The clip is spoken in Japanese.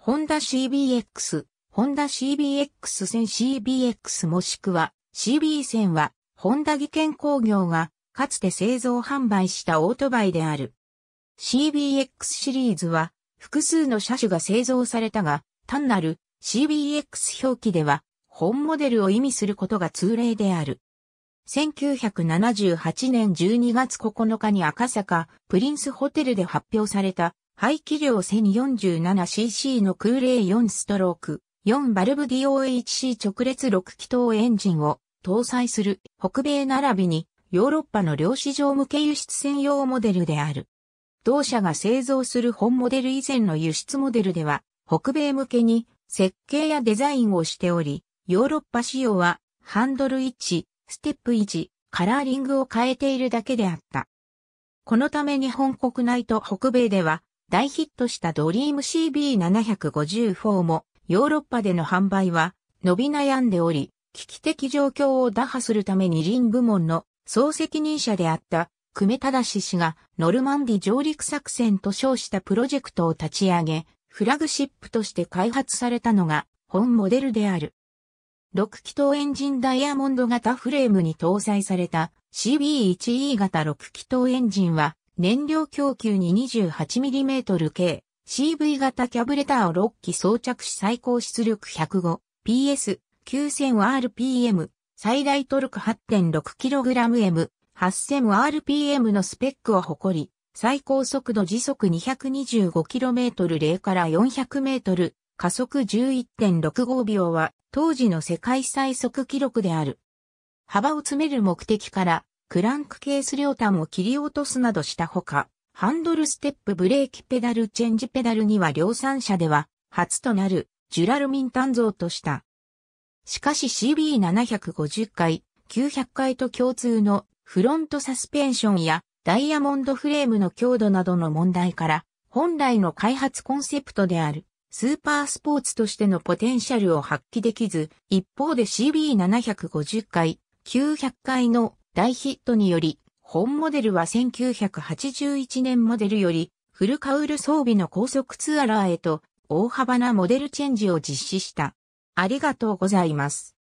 ホンダ CBX、ホンダ CBX 線 CBX もしくは CB 線は、ホンダ技研工業が、かつて製造販売したオートバイである。CBX シリーズは、複数の車種が製造されたが、単なる CBX 表記では、本モデルを意味することが通例である。1978年12月9日に赤坂プリンスホテルで発表された排気量 1047cc の空冷4ストローク、4バルブ DOHC 直列6気筒エンジンを搭載する北米並びにヨーロッパの量子上向け輸出専用モデルである。同社が製造する本モデル以前の輸出モデルでは、北米向けに設計やデザインをしており、ヨーロッパ仕様はハンドル1、ステップ1、カラーリングを変えているだけであった。このため日本国内と北米では大ヒットしたドリーム CB754 もヨーロッパでの販売は伸び悩んでおり、危機的状況を打破するために林部門の総責任者であった久米忠氏がノルマンディ上陸作戦と称したプロジェクトを立ち上げ、フラグシップとして開発されたのが本モデルである。6気筒エンジンダイヤモンド型フレームに搭載された CB1E 型6気筒エンジンは燃料供給に 28mm 系 CV 型キャブレターを6機装着し最高出力 105PS 9000rpm 最大トルク 8.6kgm 8000rpm のスペックを誇り、最高速度時速 225km0 から 400m 加速11.65秒は当時の世界最速記録である。幅を詰める目的からクランクケース両端を切り落とすなどしたほか、ハンドルステップブレーキペダルチェンジペダルには量産車では初となるジュラルミン単造とした。しかし CB750 回、900回と共通のフロントサスペンションやダイヤモンドフレームの強度などの問題から本来の開発コンセプトであるスーパースポーツとしてのポテンシャルを発揮できず、一方で CB750 回、900回の大ヒットにより、本モデルは1981年モデルより、フルカウル装備の高速ツアラーへと、大幅なモデルチェンジを実施した。ありがとうございます。